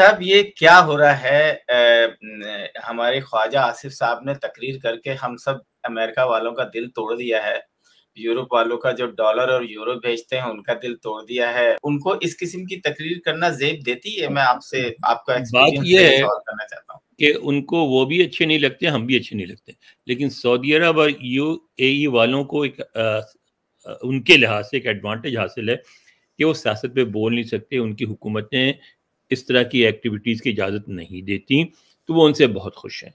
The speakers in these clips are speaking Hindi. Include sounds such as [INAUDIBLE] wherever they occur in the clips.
साहब ये क्या हो रहा है आ, हमारे ख्वाजा आसिफ साहब ने तकरीर करके हम सब अमेरिका वालों का दिल तोड़ दिया है यूरोप वालों का जो डॉलर और यूरो भेजते हैं उनका दिल तोड़ दिया है उनको इस किस्म की तकरीर करना जेब देती है मैं आपसे आपका बात ये है करना चाहता हूँ कि उनको वो भी अच्छे नहीं लगते हम भी अच्छे नहीं लगते लेकिन सऊदी अरब और यू ए वालों को एक आ, उनके लिहाज से एक एडवांटेज हासिल है कि वो सियासत पे बोल नहीं सकते उनकी हुकूमतें इस तरह की एक्टिविटीज़ की इजाज़त नहीं देती तो वो उनसे बहुत खुश हैं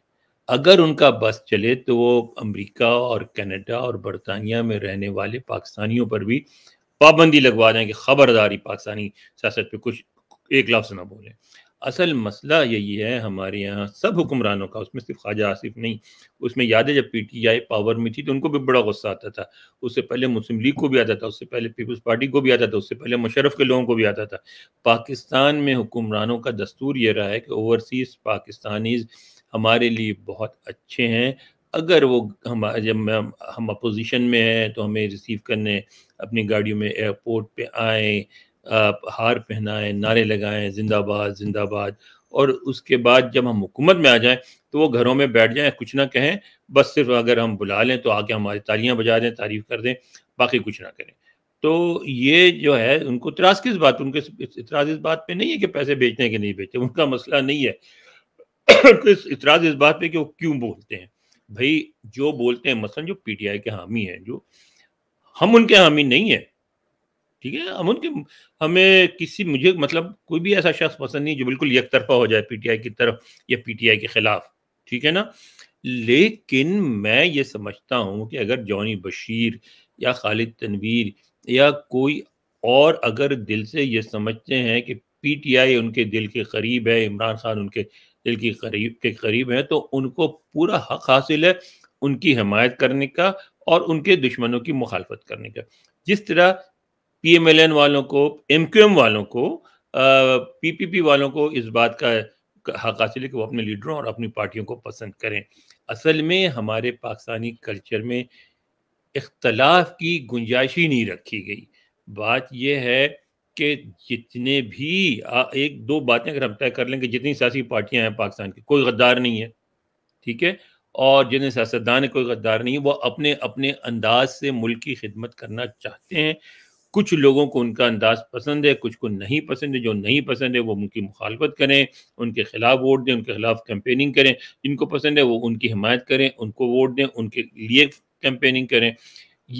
अगर उनका बस चले तो वो अमेरिका और कनाडा और बरतानिया में रहने वाले पाकिस्तानियों पर भी पाबंदी लगवा दें कि खबरदारी पाकिस्तानी सियासत पे कुछ एक लफ्ज़ ना बोलें असल मसला यही है हमारे यहाँ सब हुक्मरानों का उसमें सिर्फ ख्वाजा आसिफ नहीं उसमें याद है जब पी टी आई पावर में थी तो उनको भी बड़ा गुस्सा आता था उससे पहले मुस्लिम लीग को भी आता था उससे पहले पीपल्स पार्टी को भी आता था उससे पहले मुशरफ के लोगों को भी आता था पाकिस्तान में हुक्मरानों का दस्तूर ये रहा है कि ओवरसीज़ पाकिस्तानीज़ हमारे लिए बहुत अच्छे हैं अगर वो हम जब हम अपोजिशन में हैं तो हमें रिसीव करने अपनी गाड़ियों में एयरपोर्ट पे आए हार पहनाएं नारे लगाएं जिंदाबाद जिंदाबाद और उसके बाद जब हम हुकूमत में आ जाएं तो वो घरों में बैठ जाएं कुछ ना कहें बस सिर्फ अगर हम बुला लें तो आके हमारी तालियां बजा दें तारीफ कर दें बाकी कुछ ना करें तो ये जो है उनको इतराज़ किस बात उनके इतराज़ इस बात पे नहीं है कि पैसे बेचने के नहीं बेचते उनका मसला नहीं है [COUGHS] उनको इतराज़ इस बात पे कि वो क्यों बोलते हैं भाई जो बोलते हैं मसलन जो पीटीआई के हामी हैं जो हम उनके हामी नहीं है ठीक है अमन के हमें किसी मुझे मतलब कोई भी ऐसा शख्स पसंद नहीं जो बिल्कुल एक तरफा हो जाए पीटीआई की तरफ या पीटीआई के खिलाफ ठीक है ना लेकिन मैं ये समझता हूँ कि अगर जॉनी बशीर या खालिद तनवीर या कोई और अगर दिल से ये समझते हैं कि पीटीआई उनके दिल के करीब है इमरान खान उनके दिल के करीब के करीब है तो उनको पूरा हक हासिल है उनकी हमायत करने का और उनके दुश्मनों की मुखालफत करने का जिस तरह पीएमएलएन वालों को एमक्यूएम वालों को पीपीपी वालों को इस बात का हक हासिल है कि वो अपने लीडरों और अपनी पार्टियों को पसंद करें असल में हमारे पाकिस्तानी कल्चर में इख्तलाफ की गुंजाइश ही नहीं रखी गई बात यह है कि जितने भी एक दो बातें अगर हम तय कर लें कि जितनी सियासी पार्टियां हैं पाकिस्तान की कोई गद्दार नहीं है ठीक है और जितने सियासतदान कोई गद्दार नहीं है वो अपने अपने अंदाज से मुल्क की खिदमत करना चाहते हैं कुछ लोगों को उनका अंदाज पसंद है कुछ को नहीं पसंद है जो नहीं पसंद है वो उनकी मुखालफत करें उनके खिलाफ वोट दें उनके खिलाफ कैंपेनिंग करें जिनको पसंद है वो उनकी हिमायत करें उनको वोट दें उनके लिए कैंपेनिंग करें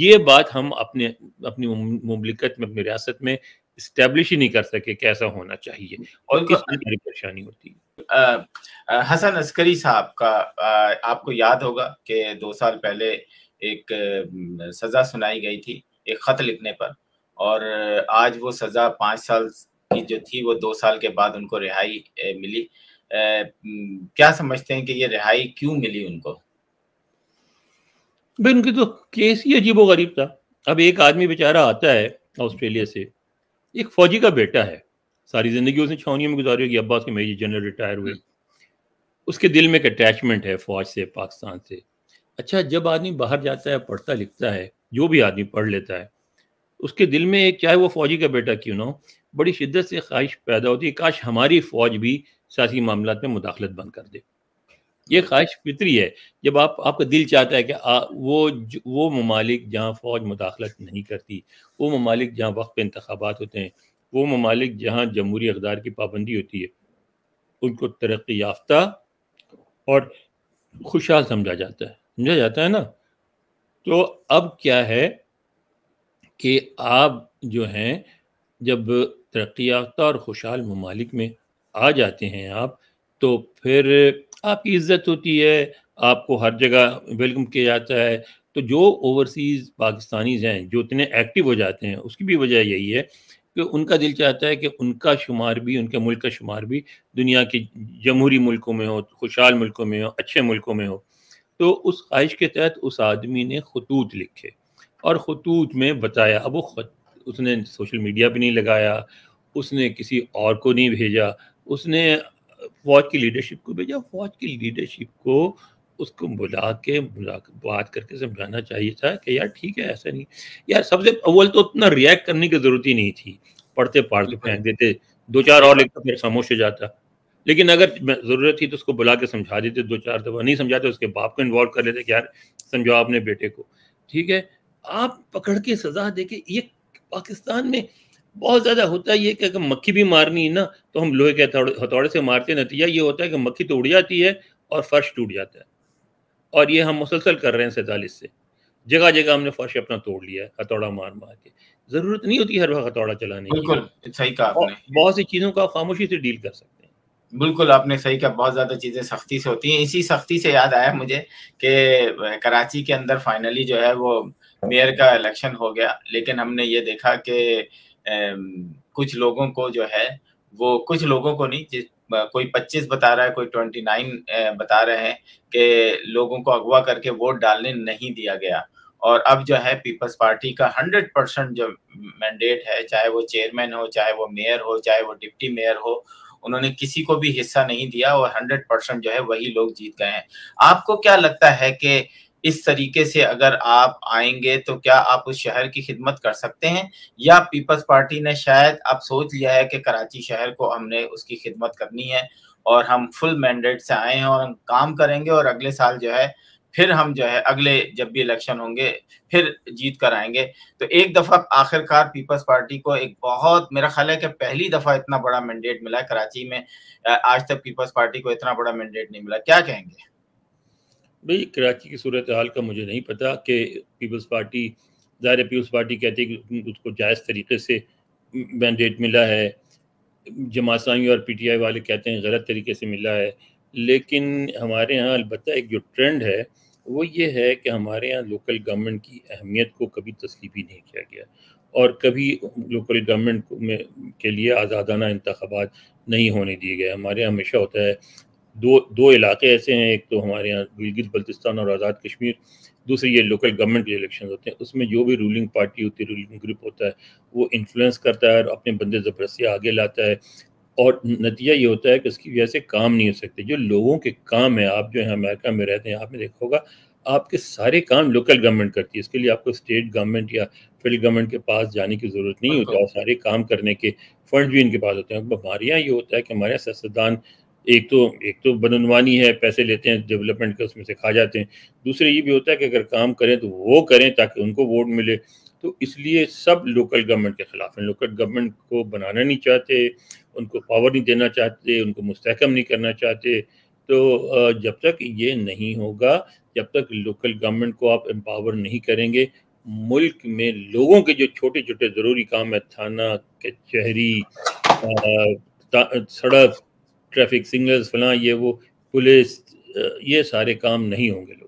ये बात हम अपने अपनी मुमलिकत में अपनी रियासत में इस्टेब्लिश ही नहीं कर सके कैसा होना चाहिए और इसमें बड़ी परेशानी होती है हसन अस्करी साहब का आपको याद होगा कि दो साल पहले एक सजा सुनाई गई थी एक खत लिखने पर और आज वो सजा पाँच साल की जो थी वो दो साल के बाद उनको रिहाई मिली क्या समझते हैं कि ये रिहाई क्यों मिली उनको भाई उनकी तो केस ही अजीबो गरीब था अब एक आदमी बेचारा आता है ऑस्ट्रेलिया से एक फौजी का बेटा है सारी जिंदगी उसने छावनी में गुजारी होगी अब्बास के मेजर जनरल रिटायर हुए उसके दिल में एक अटैचमेंट है फौज से पाकिस्तान से अच्छा जब आदमी बाहर जाता है पढ़ता लिखता है जो भी आदमी पढ़ लेता है उसके दिल में एक चाहे वो फौजी का बेटा क्यों ना हो बड़ी शिद्दत से ख्वाहिश पैदा होती है काश हमारी फौज भी सियासी मामला में मुदाखलत बंद कर दे ये ख्वाहिश फितरी है जब आप आपका दिल चाहता है कि आ, वो ज, वो ममालिक जहाँ फौज मुदाखलत नहीं करती वो ममालिक जहाँ वक्त पे इंतबात होते हैं वो ममालिक जहाँ जमहूरी अकदार की पाबंदी होती है उनको तरक्की याफ्ता और खुशहाल समझा जाता है समझा जाता है ना तो अब क्या है कि आप जो हैं जब तरक्की याफ्ता और खुशहाल ममालिक में आ जाते हैं आप तो फिर आपकी इज्जत होती है आपको हर जगह वेलकम किया जाता है तो जो ओवरसीज़ पाकिस्तानीज़ हैं जो इतने एक्टिव हो जाते हैं उसकी भी वजह यही है कि उनका दिल चाहता है कि उनका शुमार भी उनके मुल्क का शुमार भी दुनिया के जमहूरी मुल्कों में हो खुशहाल मुल्कों में हो अच्छे मुल्कों में हो तो उस ख्वाहिश के तहत उस आदमी ने खतूत लिखे और खतूत में बताया अब वो खत, उसने सोशल मीडिया पे नहीं लगाया उसने किसी और को नहीं भेजा उसने फौज की लीडरशिप को भेजा फौज की लीडरशिप को उसको बुला के बात करके समझाना चाहिए था कि यार ठीक है ऐसा नहीं यार सबसे अव्वल तो उतना रिएक्ट करने की जरूरत ही नहीं थी पढ़ते पढ़ते फेंक देते दो चार और लिखता फिर खामोश हो जाता लेकिन अगर ज़रूरत थी तो उसको बुला के समझा देते दो चार दफा नहीं समझाते उसके बाप को इन्वॉल्व कर लेते कि यार समझाओ अपने बेटे को ठीक है आप पकड़ के सजा दे के ये पाकिस्तान में बहुत ज़्यादा होता है ये कि अगर मक्खी भी मारनी है ना तो हम लोहे के हथौड़े से मारते हैं नतीजा ये होता है कि मक्खी तो उड़ जाती है और फर्श टूट जाता है और ये हम मुसलसल कर रहे हैं सैतालीस से जगह जगह हमने फर्श अपना तोड़ लिया है हथौड़ा मार मार के जरूरत नहीं होती हर वक्त हथौड़ा चलाने की बहुत सी चीज़ों को आप खामोशी से डील कर सकते हैं बिल्कुल आपने सही कहा बहुत ज़्यादा चीज़ें सख्ती से होती हैं इसी सख्ती से याद आया मुझे कि कराची के अंदर फाइनली जो है वो मेयर का इलेक्शन हो गया लेकिन हमने ये देखा कि कुछ लोगों को जो है वो कुछ लोगों को नहीं कोई 25 बता रहा है कोई 29 बता रहे हैं कि लोगों को अगवा करके वोट डालने नहीं दिया गया और अब जो है पीपल्स पार्टी का 100 परसेंट जो मैंडेट है चाहे वो चेयरमैन हो चाहे वो मेयर हो चाहे वो डिप्टी मेयर हो उन्होंने किसी को भी हिस्सा नहीं दिया और हंड्रेड परसेंट जो है वही लोग जीत गए हैं आपको क्या लगता है कि इस तरीके से अगर आप आएंगे तो क्या आप उस शहर की खिदमत कर सकते हैं या पीपल्स पार्टी ने शायद आप सोच लिया है कि कराची शहर को हमने उसकी खिदमत करनी है और हम फुल मैंडेट से आए हैं और हम काम करेंगे और अगले साल जो है फिर हम जो है अगले जब भी इलेक्शन होंगे फिर जीत कर आएंगे तो एक दफ़ा आखिरकार पीपल्स पार्टी को एक बहुत मेरा ख्याल है कि पहली दफ़ा इतना बड़ा मैंडेट मिला है कराची में आज तक पीपल्स पार्टी को इतना बड़ा मैंडेट नहीं मिला क्या कहेंगे भाई कराची की सूरत हाल का मुझे नहीं पता कि पीपल्स पार्टी ज़ाहिर पीपल्स पार्टी कहती है कि उसको जायज़ तरीके से मैंडेट मिला है जमासाई और पीटीआई वाले कहते हैं गलत तरीके से मिला है लेकिन हमारे यहाँ अलबत् एक जो ट्रेंड है वो ये है कि हमारे यहाँ लोकल गवर्नमेंट की अहमियत को कभी तस्लीबी नहीं किया गया और कभी लोकल गवर्नमेंट में के लिए आज़ादाना इंतबात नहीं होने दिए गए हमारे यहाँ हमेशा होता है दो दो इलाके ऐसे हैं एक तो हमारे यहाँ गिलगित बल्तिस्तान और आज़ाद कश्मीर दूसरे ये लोकल गवर्नमेंट के इलेक्शन होते हैं उसमें जो भी रूलिंग पार्टी होती है रूलिंग ग्रुप होता है वो इन्फ्लुएंस करता है और अपने बंदे ज़बरदस्ती आगे लाता है और नतीजा ये होता है कि इसकी वजह से काम नहीं हो सकते जो लोगों के काम है आप जो है अमेरिका में रहते हैं आपने देखा होगा आपके सारे काम लोकल गवर्नमेंट करती है इसके लिए आपको स्टेट गवर्नमेंट या फेडरल गवर्नमेंट के पास जाने की ज़रूरत नहीं होती और सारे काम करने के फंड भी इनके पास होते हैं हमारे यहाँ ये होता है कि हमारे यहाँ सियासतदान एक तो एक तो बनवानी है पैसे लेते हैं डेवलपमेंट के उसमें से खा जाते हैं दूसरे ये भी होता है कि अगर काम करें तो वो करें ताकि उनको वोट मिले तो इसलिए सब लोकल गवर्नमेंट के ख़िलाफ़ हैं लोकल गवर्नमेंट को बनाना नहीं चाहते उनको पावर नहीं देना चाहते उनको मुस्तकम नहीं करना चाहते तो जब तक ये नहीं होगा जब तक लोकल गवर्नमेंट को आप एम्पावर नहीं करेंगे मुल्क में लोगों के जो छोटे छोटे ज़रूरी काम है थाना कचहरी सड़क ट्रैफिक सिग्नल्स फलां ये वो पुलिस ये सारे काम नहीं होंगे